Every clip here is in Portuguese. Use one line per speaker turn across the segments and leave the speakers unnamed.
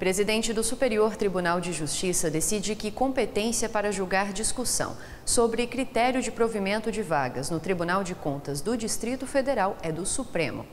Presidente do Superior Tribunal de Justiça decide que competência para julgar discussão sobre critério de provimento de vagas no Tribunal de Contas do Distrito Federal é do Supremo.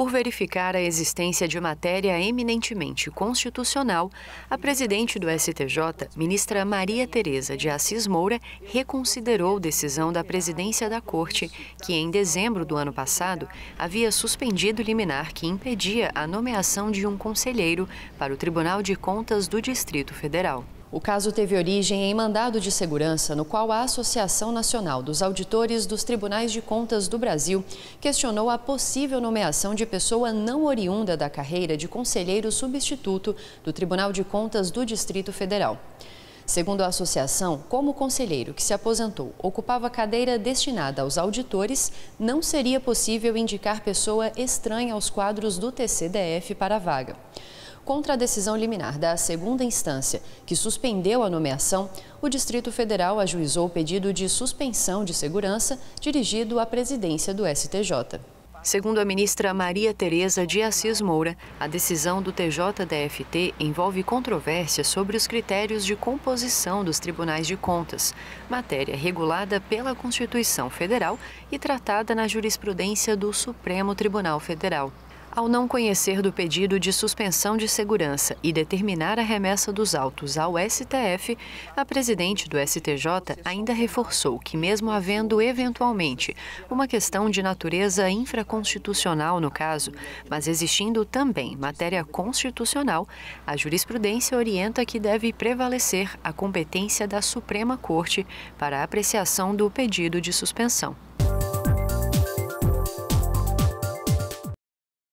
Por verificar a existência de matéria eminentemente constitucional, a presidente do STJ, ministra Maria Tereza de Assis Moura, reconsiderou decisão da presidência da Corte, que em dezembro do ano passado havia suspendido liminar que impedia a nomeação de um conselheiro para o Tribunal de Contas do Distrito Federal. O caso teve origem em mandado de segurança, no qual a Associação Nacional dos Auditores dos Tribunais de Contas do Brasil questionou a possível nomeação de pessoa não oriunda da carreira de conselheiro substituto do Tribunal de Contas do Distrito Federal. Segundo a associação, como o conselheiro que se aposentou ocupava cadeira destinada aos auditores, não seria possível indicar pessoa estranha aos quadros do TCDF para a vaga contra a decisão liminar da segunda instância, que suspendeu a nomeação, o Distrito Federal ajuizou o pedido de suspensão de segurança dirigido à presidência do STJ. Segundo a ministra Maria Tereza de Assis Moura, a decisão do TJDFT envolve controvérsia sobre os critérios de composição dos tribunais de contas, matéria regulada pela Constituição Federal e tratada na jurisprudência do Supremo Tribunal Federal ao não conhecer do pedido de suspensão de segurança e determinar a remessa dos autos ao STF, a presidente do STJ ainda reforçou que, mesmo havendo eventualmente uma questão de natureza infraconstitucional no caso, mas existindo também matéria constitucional, a jurisprudência orienta que deve prevalecer a competência da Suprema Corte para a apreciação do pedido de suspensão.